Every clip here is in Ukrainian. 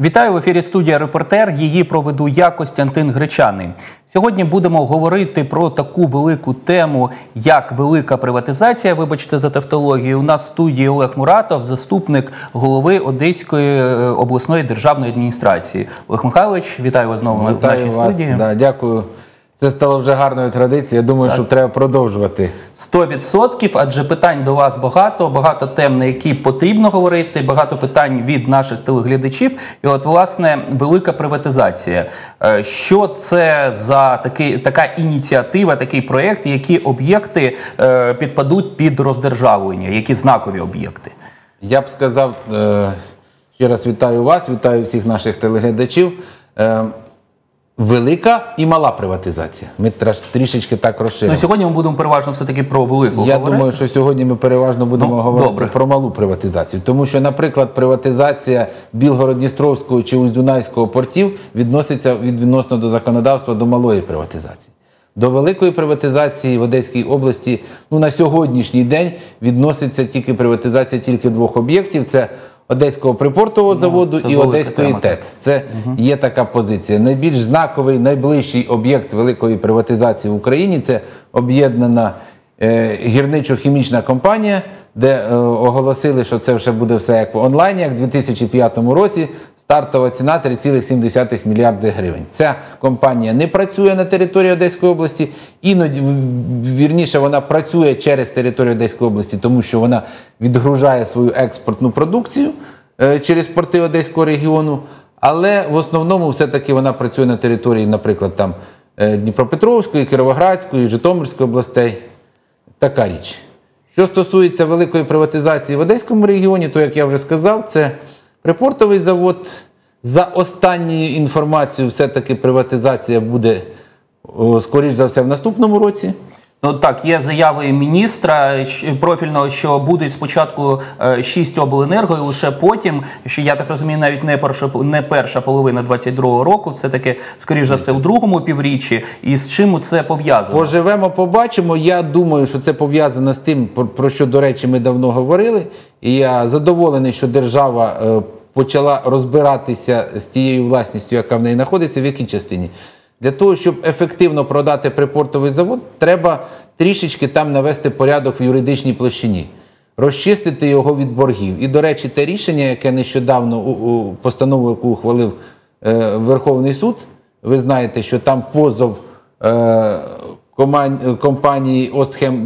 Вітаю в ефірі студія Репортер. Її проведу я, Костянтин Гречаний. Сьогодні будемо говорити про таку велику тему, як велика приватизація. Вибачте за тавтологію. У нас в студії Олег Муратов, заступник голови Одеської е, обласної державної адміністрації. Олег Михайлович, вітаю вас знову вітаю в нашій вас. студії. Да, Дякую це стало вже гарною традицією. Я думаю, так. що треба продовжувати. сто відсотків. адже питань до вас багато, багато тем, на які потрібно говорити, багато питань від наших телеглядачів. І, от, власне, велика приватизація. Е, що це за такий, така ініціатива, такий проєкт, які об'єкти е, підпадуть під роздержавлення, які знакові об'єкти? Я б сказав е, ще раз вітаю вас, вітаю всіх наших телеглядачів. Велика і мала приватизація. Ми трішечки так розширимо. Ну, Сьогодні ми будемо переважно все-таки про велику. Я говорити. думаю, що сьогодні ми переважно будемо ну, говорити добре. про малу приватизацію. Тому що, наприклад, приватизація Білгород Дністровського чи Уздунайського портів відноситься відносно до законодавства до малої приватизації. До великої приватизації в Одеській області ну, на сьогоднішній день відноситься тільки приватизація тільки двох об'єктів. Це Одеського припортового ну, заводу і Одеської тема. ТЕЦ. Це угу. є така позиція. Найбільш знаковий, найближчий об'єкт великої приватизації в Україні це об'єднана е, гірничо-хімічна компанія де е, оголосили, що це вже буде все як в онлайні, як в 2005 році стартова ціна 3,7 мільярди гривень. Ця компанія не працює на території Одеської області, іноді вірніше вона працює через територію Одеської області, тому що вона відгружає свою експортну продукцію е, через порти Одеського регіону. Але в основному все-таки вона працює на території, наприклад, там е, Дніпропетровської, Кировоградської, Житомирської областей. Така річ. Що стосується великої приватизації в Одеському регіоні, то, як я вже сказав, це припортовий завод. За останньою інформацією, все-таки приватизація буде, скоріш за все, в наступному році. Ну так, є заяви міністра профільного, що будуть спочатку е, шість обленерго, і лише потім, що я так розумію, навіть не перша не перша половина 22-го року, все таки скоріш за все у другому півріччі. І з чим це пов'язано? Поживемо, побачимо. Я думаю, що це пов'язано з тим, про що до речі, ми давно говорили. І я задоволений, що держава е, почала розбиратися з тією власністю, яка в неї знаходиться, в якій частині. Для того, щоб ефективно продати припортовий завод, треба трішечки там навести порядок в юридичній площині, розчистити його від боргів. І, до речі, те рішення, яке нещодавно у постанову, яку ухвалив е, Верховний суд, ви знаєте, що там позов е, компанії Остхем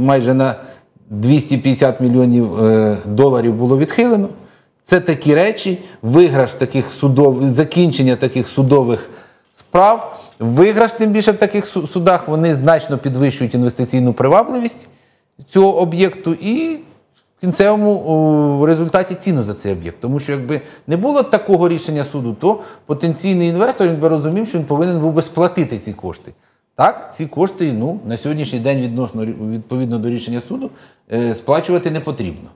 майже на 250 мільйонів е, доларів було відхилено. Це такі речі, виграш таких судов, закінчення таких судових справ. Виграш, тим більше в таких судах, вони значно підвищують інвестиційну привабливість цього об'єкту і в кінцевому результаті ціну за цей об'єкт. Тому що якби не було такого рішення суду, то потенційний інвестор він би розумів, що він повинен був би сплатити ці кошти. Так, ці кошти ну, на сьогоднішній день відносно відповідно до рішення суду е, сплачувати не потрібно.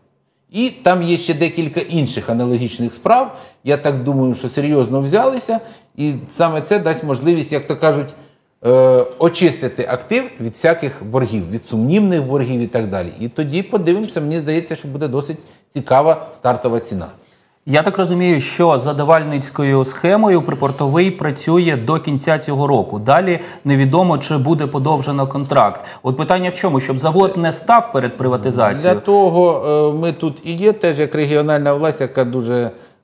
І там є ще декілька інших аналогічних справ. Я так думаю, що серйозно взялися, і саме це дасть можливість, як то кажуть, е, очистити актив від всяких боргів, від сумнівних боргів і так далі. І тоді подивимося, мені здається, що буде досить цікава стартова ціна. Я так розумію, що за давальницькою схемою припортовий працює до кінця цього року. Далі невідомо чи буде подовжено контракт. От питання в чому, щоб завод не став перед приватизацією для того. Е, ми тут і є теж як регіональна власть, яка дуже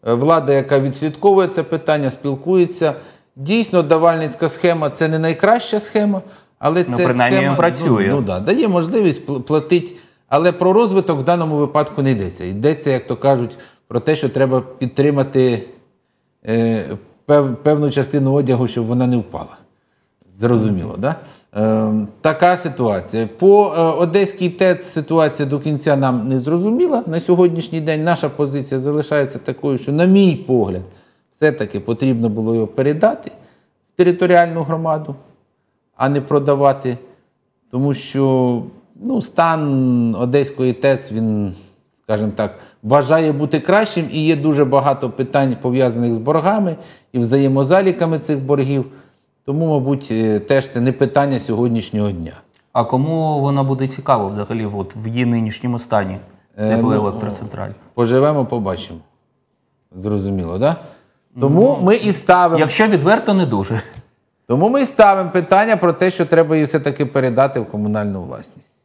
е, влада, яка відслідковує це питання, спілкується. Дійсно, давальницька схема це не найкраща схема, але ну, це ну, принаймні схема, працює. Ну, ну да, дає можливість платити, але про розвиток в даному випадку не йдеться. Йдеться, як то кажуть про те, що треба підтримати е, певну частину одягу, щоб вона не впала. Зрозуміло, да? Е, така ситуація. По е, Одеській ТЕЦ ситуація до кінця нам не зрозуміла. На сьогоднішній день наша позиція залишається такою, що, на мій погляд, все-таки потрібно було його передати в територіальну громаду, а не продавати. Тому що ну, стан Одеської ТЕЦ, він, скажімо так, бажає бути кращим, і є дуже багато питань пов'язаних з боргами і взаємозаліками цих боргів. Тому, мабуть, е, теж це не питання сьогоднішнього дня. А кому вона буде цікава взагалі от в її нинішньому стані, не е, була ну, електроцентралі? Поживемо, побачимо. Зрозуміло, так? Да? Тому ну, ми і ставимо. Якщо відверто, не дуже. Тому ми і ставимо питання про те, що треба її все-таки передати в комунальну власність.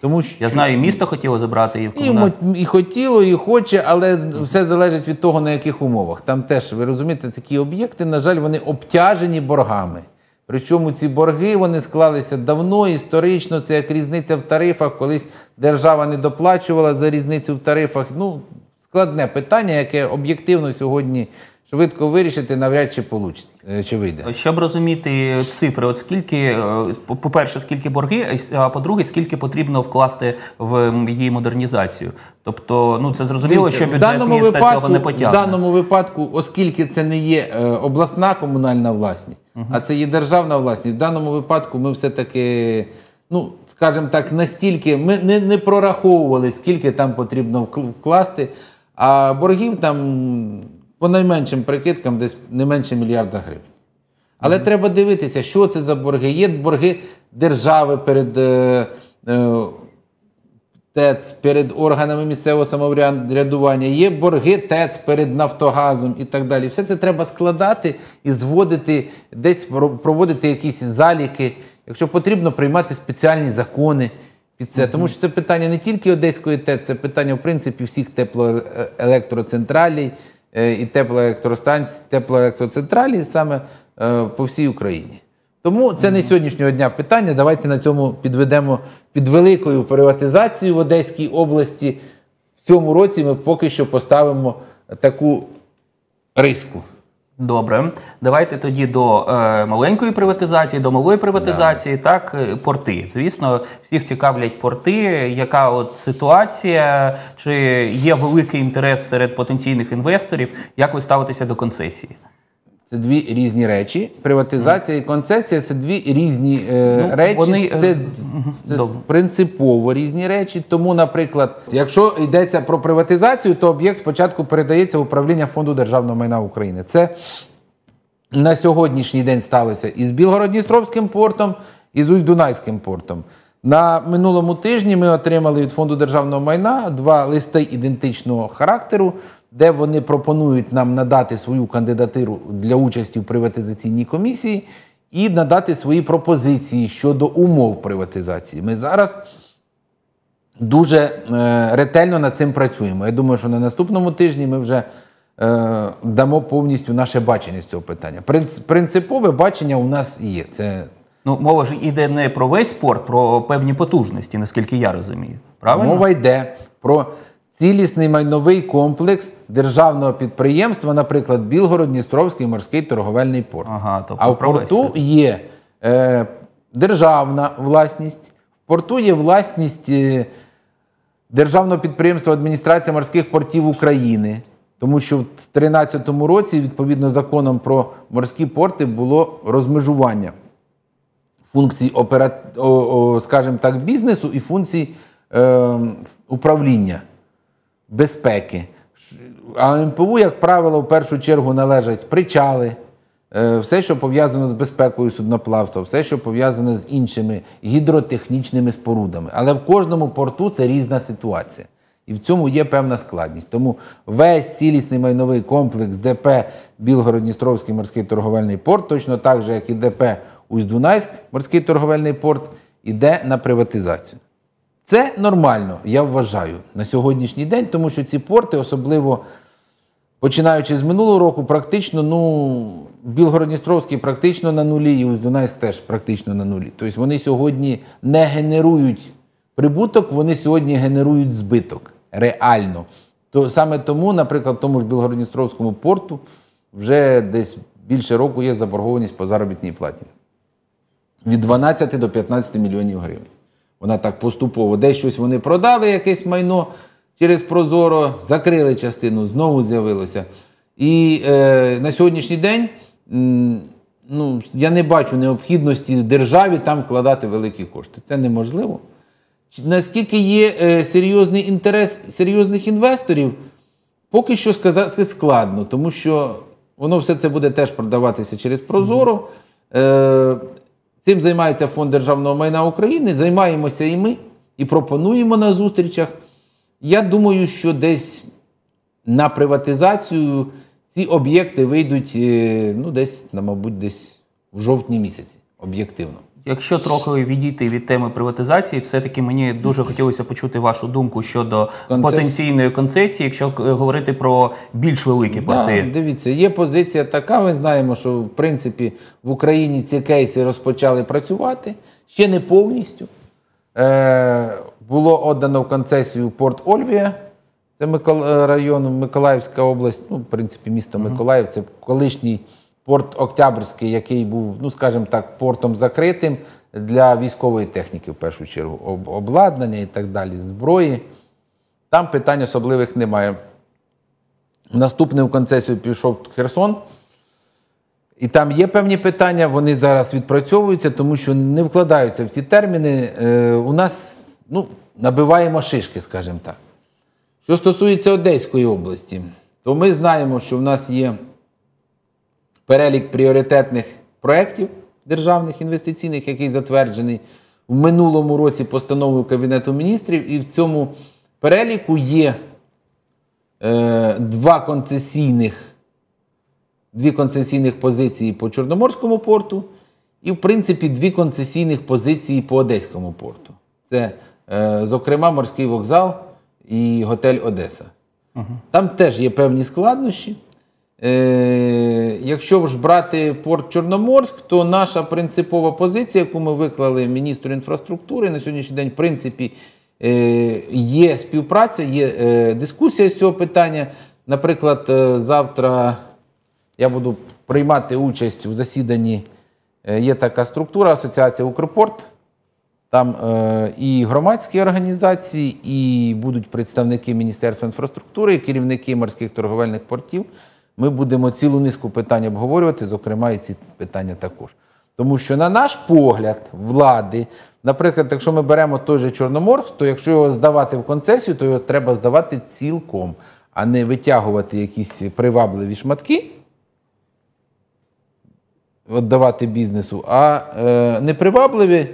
Тому що я знаю, і місто хотіло забрати і в комунальну. і, і хотіло, і хоче, але все залежить від того, на яких умовах. Там теж ви розумієте, такі об'єкти, на жаль, вони обтяжені боргами. Причому ці борги вони склалися давно, історично. Це як різниця в тарифах, колись держава не доплачувала за різницю в тарифах. Ну, складне питання, яке об'єктивно сьогодні Швидко вирішити навряд чи получить, е, чи вийде. Щоб розуміти цифри, от скільки, е, по-перше, скільки борги, а по-друге, скільки потрібно вкласти в її модернізацію. Тобто, ну це зрозуміло, Дивіться, що бюджет міста випадку, цього не потягне. В даному випадку, оскільки це не є е, обласна комунальна власність, угу. а це є державна власність. В даному випадку ми все-таки, ну скажімо так, настільки ми не, не прораховували, скільки там потрібно вкласти, а боргів там по найменшим прикидкам десь не менше мільярда гривень. Але mm. треба дивитися, що це за борги. Є борги держави перед е, е, ТЕЦ, перед органами місцевого самоврядування, є борги ТЕЦ перед Нафтогазом і так далі. Все це треба складати і зводити, десь проводити якісь заліки. Якщо потрібно, приймати спеціальні закони під це. Mm -hmm. Тому що це питання не тільки Одеської ТЕЦ, це питання, в принципі, всіх теплоелектроцентралей. Е, і теплоелектростанцій, теплоелектроцентралі саме е, по всій Україні. Тому це не сьогоднішнього дня питання. Давайте на цьому підведемо під великою приватизацією в Одеській області. В цьому році ми поки що поставимо таку риску. Добре, давайте тоді до е, маленької приватизації, до малої приватизації. Да. Так, е, порти. Звісно, всіх цікавлять порти. Яка от ситуація, чи є великий інтерес серед потенційних інвесторів? Як ви ставитеся до концесії? Це дві різні речі. Приватизація і концесія це дві різні е, ну, речі. Вони... Е, це, це принципово різні речі. Тому, наприклад, якщо йдеться про приватизацію, то об'єкт спочатку передається в управління фонду державного майна України. Це на сьогоднішній день сталося і з Білгородністровським портом, і з Усть-Дунайським портом. На минулому тижні ми отримали від фонду державного майна два листи ідентичного характеру де вони пропонують нам надати свою кандидатуру для участі в приватизаційній комісії і надати свої пропозиції щодо умов приватизації. Ми зараз дуже е, ретельно над цим працюємо. Я думаю, що на наступному тижні ми вже е, дамо повністю наше бачення з цього питання. Принципове бачення у нас є. Це Ну, мова ж іде не про весь спорт, про певні потужності, наскільки я розумію. Правильно? Мова йде про цілісний майновий комплекс державного підприємства, наприклад, Білгород-Дністровський морський торговельний порт. Ага, тобто а в порту є е, державна власність, в порту є власність е, державного підприємства Адміністрація морських портів України. Тому що в 2013 році, відповідно законом про морські порти, було розмежування функцій опера... скажімо так, бізнесу і функцій е, управління безпеки. А МПУ, як правило, в першу чергу належать причали, е, все, що пов'язано з безпекою судноплавства, все, що пов'язане з іншими гідротехнічними спорудами. Але в кожному порту це різна ситуація. І в цьому є певна складність. Тому весь цілісний майновий комплекс ДП Білгород-Дністровський морський торговельний порт, точно так же, як і ДП Усть-Дунайськ, морський торговельний порт, йде на приватизацію. Це нормально, я вважаю, на сьогоднішній день, тому що ці порти, особливо починаючи з минулого року, практично, ну, Білгородністровський практично на нулі, і Уздунайськ теж практично на нулі. Тобто вони сьогодні не генерують прибуток, вони сьогодні генерують збиток реально. То Саме тому, наприклад, тому ж Білгородністровському порту вже десь більше року є заборгованість по заробітній платі від 12 до 15 мільйонів гривень. Вона так поступово. Десь щось вони продали, якесь майно через Прозоро, закрили частину, знову з'явилося. І е, на сьогоднішній день ну, я не бачу необхідності державі там вкладати великі кошти. Це неможливо. Наскільки є е, серйозний інтерес серйозних інвесторів, поки що сказати складно, тому що воно все це буде теж продаватися через Прозоро. Е, Цим займається Фонд державного майна України. Займаємося і ми, і пропонуємо на зустрічах. Я думаю, що десь на приватизацію ці об'єкти вийдуть е, ну, десь, мабуть, десь в жовтні місяці, об'єктивно. Якщо трохи відійти від теми приватизації, все-таки мені дуже хотілося почути вашу думку щодо Концес... потенційної концесії, якщо е, говорити про більш великі порти. Да, дивіться, є позиція така. Ми знаємо, що в принципі в Україні ці кейси розпочали працювати ще не повністю. Е, Було отдано в концесію порт Ольвія, це е, район Миколаївська область, ну, в принципі, місто Миколаїв, це колишній порт Октябрьський, який був, ну скажімо так, портом закритим для військової техніки, в першу чергу, обладнання і так далі, зброї. Там питань особливих немає. Наступний в концесію пішов Херсон. І там є певні питання, вони зараз відпрацьовуються, тому що не вкладаються в ці терміни. Е, у нас ну, набиваємо шишки, скажімо так. Що стосується Одеської області, то ми знаємо, що в нас є перелік пріоритетних проєктів державних інвестиційних, який затверджений в минулому році постановою Кабінету міністрів. І в цьому переліку є е, два концесійних, дві концесійних позиції по Чорноморському порту, і, в принципі, дві концесійних позиції по Одеському порту. Це, е, зокрема, морський вокзал і готель Одеса. Угу. Там теж є певні складнощі. Е, якщо ж брати порт Чорноморськ, то наша принципова позиція, яку ми виклали міністру інфраструктури, на сьогоднішній день, в принципі, е, є співпраця, є е, дискусія з цього питання. Наприклад, завтра я буду приймати участь у засіданні, є така структура Асоціація Укрпорт. Там і громадські організації, і будуть представники Міністерства інфраструктури, і керівники морських торговельних портів ми будемо цілу низку питань обговорювати, зокрема, і ці питання також. Тому що, на наш погляд, влади, наприклад, якщо ми беремо той же Чорноморськ, то якщо його здавати в концесію, то його треба здавати цілком, а не витягувати якісь привабливі шматки, віддавати бізнесу, а е, непривабливі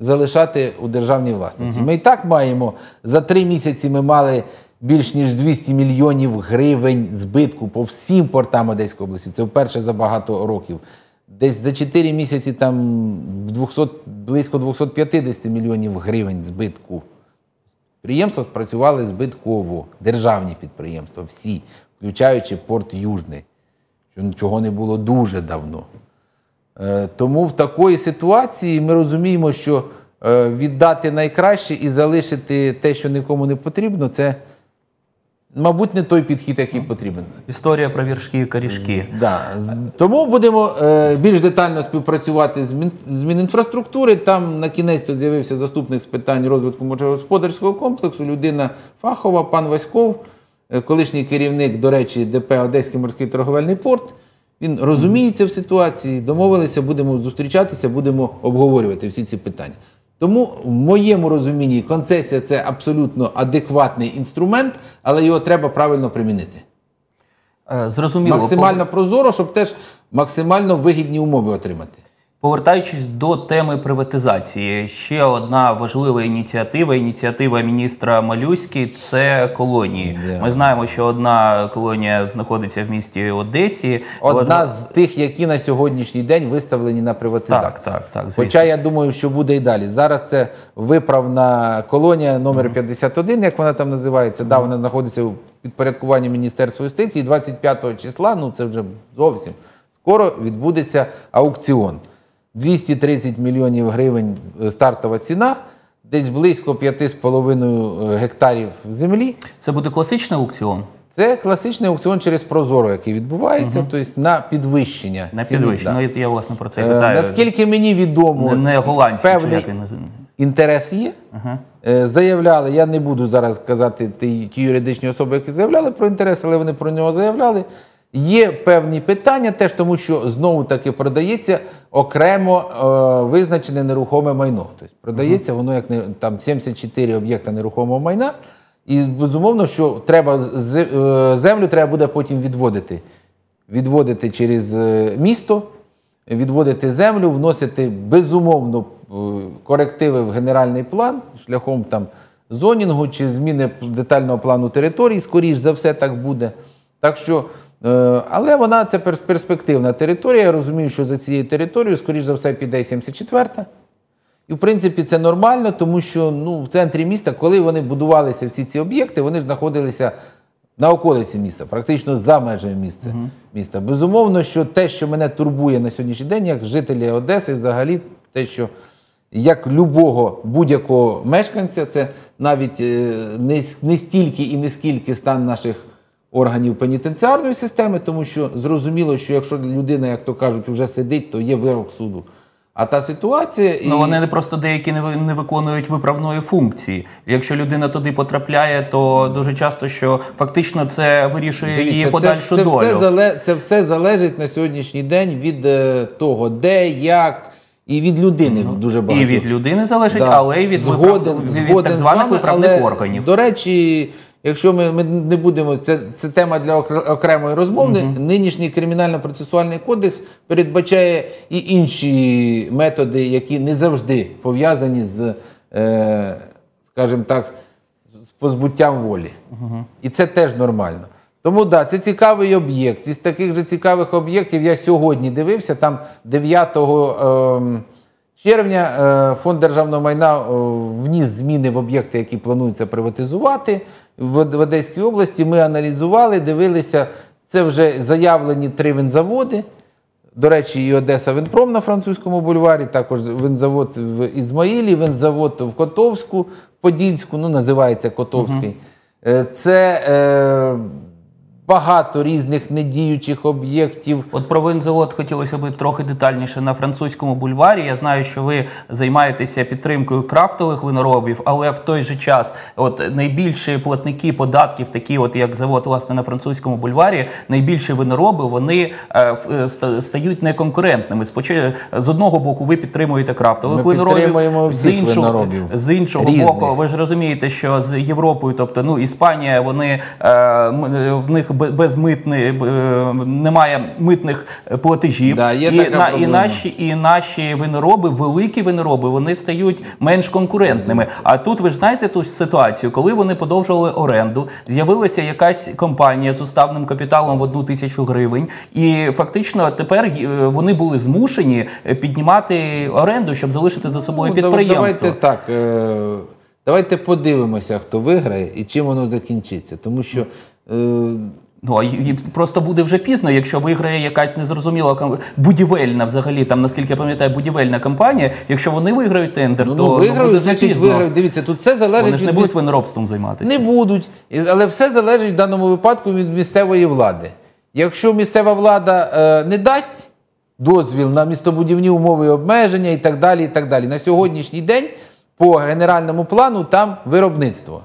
залишати у державній власності. Угу. Ми і так маємо за три місяці ми мали більш ніж 200 мільйонів гривень збитку по всім портам Одеської області. Це вперше за багато років. Десь за 4 місяці там 200, близько 250 мільйонів гривень збитку. Підприємства спрацювали збитково, державні підприємства, всі, включаючи порт Южний, чого не було дуже давно. Е, тому в такої ситуації ми розуміємо, що е, віддати найкраще і залишити те, що нікому не потрібно, це. Мабуть, не той підхід, який потрібен. Історія про віршки і корішки. да. Тому будемо е, більш детально співпрацювати з, мін, з Мінінфраструктури. Там на кінець тут з'явився заступник з питань розвитку мочегосподарського комплексу, людина фахова, пан Васьков, е, колишній керівник, до речі, ДП Одеський морський торговельний порт. Він розуміється в ситуації, домовилися, будемо зустрічатися, будемо обговорювати всі ці питання. Тому в моєму розумінні концесія це абсолютно адекватний інструмент, але його треба правильно примінити. Е, зрозуміло. Максимально прозоро, щоб теж максимально вигідні умови отримати. Повертаючись до теми приватизації, ще одна важлива ініціатива. Ініціатива міністра Малюськи це колонії. Yeah. Ми знаємо, що одна колонія знаходиться в місті Одесі. Одна, з тих, які на сьогоднішній день виставлені на приватизацію. Так, так, так. Хоча я думаю, що буде і далі. Зараз це виправна колонія номер 51 як вона там називається. Mm Да, вона знаходиться у підпорядкуванні міністерства юстиції. 25 числа. Ну це вже зовсім скоро відбудеться аукціон. 230 мільйонів гривень е, стартова ціна. Десь близько 5,5 е, гектарів землі. Це буде класичний аукціон? Це класичний аукціон через Прозоро, який відбувається, угу. тобто на підвищення. На ціни, підвищення. Да. Ну, я власне про це е, питаю. Наскільки мені відомо, не, не певний чи як інтерес є. Угу. Заявляли, я не буду зараз казати ті, ті юридичні особи, які заявляли про інтерес, але вони про нього заявляли. Є певні питання, теж тому що знову таки продається окремо е, визначене нерухоме майно. Тобто продається воно як не там 74 об'єкта нерухомого майна, і безумовно, що треба е, землю треба буде потім відводити. Відводити через е, місто, відводити землю, вносити безумовно е, корективи в генеральний план шляхом там зонінгу чи зміни детального плану території, скоріш за все, так буде. Так що. Е, але вона це перспективна територія. Я розумію, що за цією територією, скоріш за все, піде 74-та. І, в принципі, це нормально, тому що ну, в центрі міста, коли вони будувалися всі ці об'єкти, вони ж знаходилися на околиці міста, практично за межами міста. міста. Безумовно, що те, що мене турбує на сьогоднішній день, як жителі Одеси, взагалі, те, що як любого будь-якого мешканця, це навіть е, не стільки і не скільки стан наших органів пенітенціарної системи, тому що зрозуміло, що якщо людина, як то кажуть, вже сидить, то є вирок суду. А та ситуація ну, і... Ну, вони не просто деякі не не виконують виправної функції. Якщо людина туди потрапляє, то дуже часто що фактично це вирішує Дивіться, її подальшу це, це, долю. Це все, це все залежить на сьогоднішній день від е, того, де, як і від людини ну, дуже багато. І від людини залежить, да. але й від, згоден, виправ... згоден від так званих вами, виправних але, органів. До речі. Якщо ми ми не будемо, це це тема для окремої розмови. Угу. Нинішній кримінально-процесуальний кодекс передбачає і інші методи, які не завжди пов'язані з, е, скажімо так, з позбуттям волі. Угу. І це теж нормально. Тому так, да, це цікавий об'єкт. Із таких же цікавих об'єктів я сьогодні дивився там 9. З червня е, фонд державного майна е, вніс зміни в об'єкти, які планується приватизувати в Одеській області. Ми аналізували, дивилися. Це вже заявлені три винзаводи. До речі, і Одеса Винпром на французькому бульварі, також винзавод в Ізмаїлі, винзавод в Котовську, Подільську, ну називається Котовський. Е, це багато різних недіючих об'єктів. От про винзавод хотілося б трохи детальніше на французькому бульварі. Я знаю, що ви займаєтеся підтримкою крафтових виноробів, але в той же час, от найбільші платники податків, такі от як завод, власне, на французькому бульварі, найбільші винороби вони е, е стають неконкурентними. з одного боку, ви підтримуєте крафтових Ми виноробів, з іншого з іншого різних. боку, ви ж розумієте, що з Європою, тобто ну Іспанія, вони е, в них без митни, е, немає митних е, платежів. Да, є і, така на, і наші і наші винороби, великі винороби, вони стають менш конкурентними. А тут ви ж знаєте ту ситуацію, коли вони подовжували оренду, з'явилася якась компанія з уставним капіталом в одну тисячу гривень, і фактично тепер е, вони були змушені піднімати оренду, щоб залишити за собою ну, підприємство. Давайте так. Давайте подивимося, хто виграє і чим воно закінчиться, тому що. Ну а і просто буде вже пізно, якщо виграє якась незрозуміла будівельна, взагалі там, наскільки я пам'ятаю, будівельна компанія. Якщо вони виграють тендер, ну, то виграють, ну, ну, буде значить пізно. виграють. Дивіться, тут все залежить. Вони ж не від будуть виноробством займатися. Не будуть, але все залежить в даному випадку від місцевої влади. Якщо місцева влада е, не дасть дозвіл на містобудівні умови і обмеження і так далі, і так далі. На сьогоднішній день по генеральному плану там виробництво.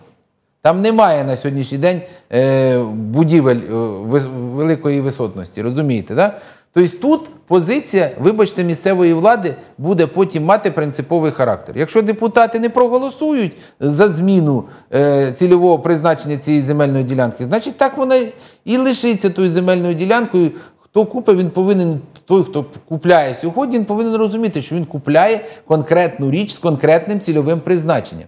Там немає на сьогоднішній день е, будівель е, великої висотності, розумієте? Да? Тобто тут позиція, вибачте, місцевої влади буде потім мати принциповий характер. Якщо депутати не проголосують за зміну е, цільового призначення цієї земельної ділянки, значить так вона і лишиться тою земельною ділянкою. Хто купить, він повинен, той, хто купляє сьогодні, він повинен розуміти, що він купляє конкретну річ з конкретним цільовим призначенням.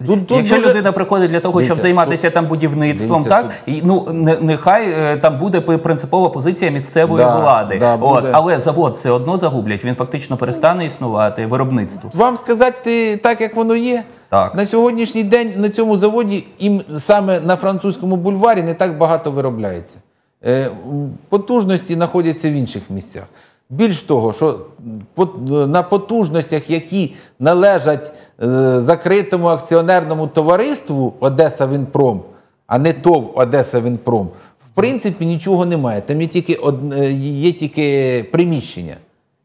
Ну, тут, Якщо тут, людина приходить для того, дивіться, щоб займатися тут, там будівництвом, дивіться, так і ну нехай е, там буде принципова позиція місцевої да, влади, да, От, але завод все одно загублять. Він фактично перестане існувати виробництво. Вам сказати так, як воно є. Так на сьогоднішній день на цьому заводі і саме на французькому бульварі не так багато виробляється. Е, потужності знаходяться в інших місцях. Більш того, що на потужностях, які належать е, закритому акціонерному товариству Одеса Вінпром, а не ТОВ Одеса Вінпром, в принципі, нічого немає. Там є тільки е, є тільки приміщення.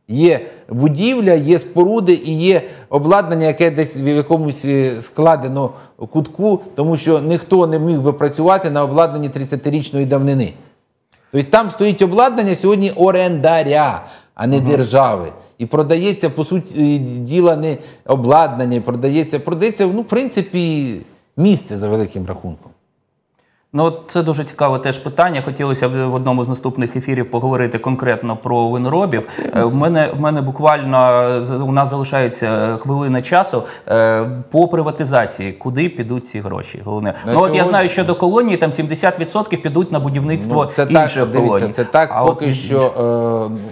Є будівля, є споруди і є обладнання, яке десь в якомусь е, складено кутку, тому що ніхто не міг би працювати на обладнанні 30-річної давнини. Тобто там стоїть обладнання сьогодні орендаря, а не угу. держави. І продається, по суті, діла не обладнання, продається, продається, ну, в принципі, місце за великим рахунком. Ну, це дуже цікаве теж питання. Хотілося б в одному з наступних ефірів поговорити конкретно про виноробів. Е, в мене в мене буквально у нас залишається е, хвилина часу е, по приватизації. Куди підуть ці гроші? Головне, на ну сьогодні... от я знаю, що до колонії там 70% підуть на будівництво ну, це інших так, колоній. Дивіться, Це так, а поки от... що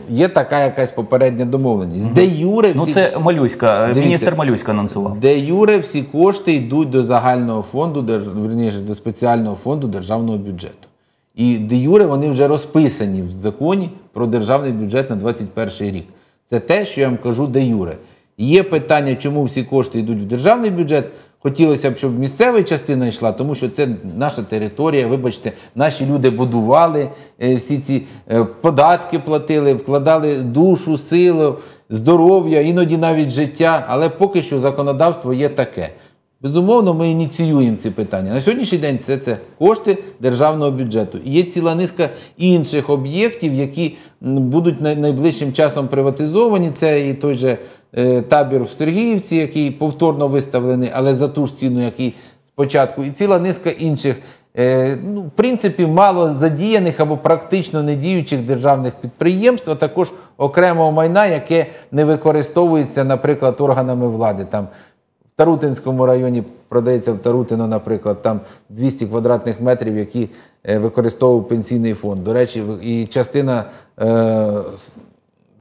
е, є така якась попередня домовленість. Mm Де Юре ну, всі... Ну це малюська. Дивіться, міністр малюська анонсував. Де Юре всі кошти йдуть до загального фонду, де верніше до спеціального фонду до державного бюджету. І де Юре вони вже розписані в законі про державний бюджет на 2021 рік. Це те, що я вам кажу, де Юре. Є питання, чому всі кошти йдуть в державний бюджет. Хотілося б, щоб місцева частина йшла, тому що це наша територія. Вибачте, наші люди будували е, всі ці е, податки, платили, вкладали душу, силу, здоров'я, іноді навіть життя. Але поки що законодавство є таке. Безумовно, ми ініціюємо ці питання. На сьогоднішній день це це кошти державного бюджету. І є ціла низка інших об'єктів, які будуть найближчим часом приватизовані. Це і той же е, табір в Сергіївці, який повторно виставлений, але за ту ж ціну, який спочатку, і ціла низка інших, е, ну, в принципі, мало задіяних або практично недіючих державних підприємств, а також окремого майна, яке не використовується, наприклад, органами влади. там Тарутинському районі продається в Тарутино, наприклад, там 200 квадратних метрів, які е, використовував пенсійний фонд. До речі, і частина е,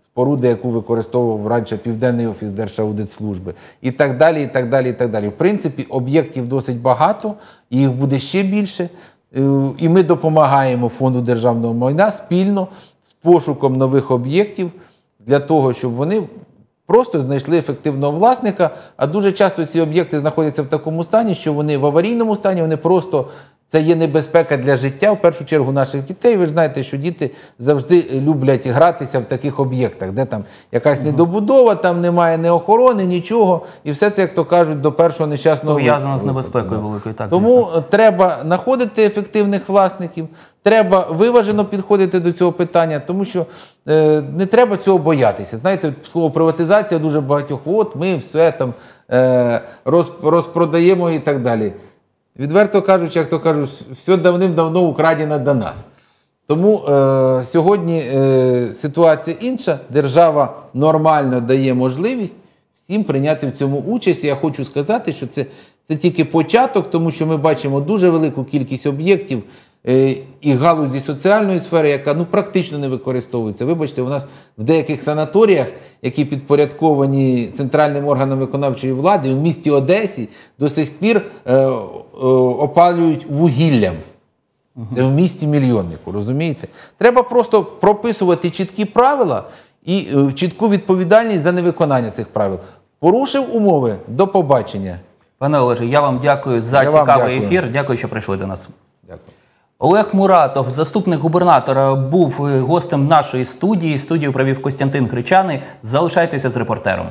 споруди, яку використовував раніше Південний офіс Держаудитслужби. І так далі. і так далі, і так далі. В принципі, об'єктів досить багато, їх буде ще більше. Е, і ми допомагаємо фонду державного майна спільно з пошуком нових об'єктів для того, щоб вони Просто знайшли ефективного власника, а дуже часто ці об'єкти знаходяться в такому стані, що вони в аварійному стані, вони просто це є небезпека для життя, в першу чергу, наших дітей. Ви ж знаєте, що діти завжди е, люблять гратися в таких об'єктах, де там якась недобудова, там немає ні охорони, нічого. І все це, як то кажуть, до першого нещасного пов'язано з небезпекою великою. Так тому звісно. Е, треба знаходити ефективних власників, треба виважено підходити до цього питання, тому що е, не треба цього боятися. Знаєте, слово приватизація дуже багатьох. От ми все там е, розпродаємо і так далі відверто кажучи, як то кажуть, все давним-давно украдено до нас. Тому е, сьогодні е, ситуація інша. Держава нормально дає можливість всім прийняти в цьому участь. Я хочу сказати, що це, це тільки початок, тому що ми бачимо дуже велику кількість об'єктів. Е, і галузі соціальної сфери, яка ну практично не використовується. Вибачте, у нас в деяких санаторіях, які підпорядковані центральним органам виконавчої влади, в місті Одесі до сих пір е, е, опалюють вугіллям. Це в місті мільйоннику, розумієте? Треба просто прописувати чіткі правила і чітку відповідальність за невиконання цих правил. Порушив умови до побачення. Пане Олеже, я вам дякую за я цікавий дякую. ефір. Дякую, що прийшли до нас. Олег Муратов, заступник губернатора, був гостем нашої студії. Студію провів Костянтин Гречани. Залишайтеся з репортером.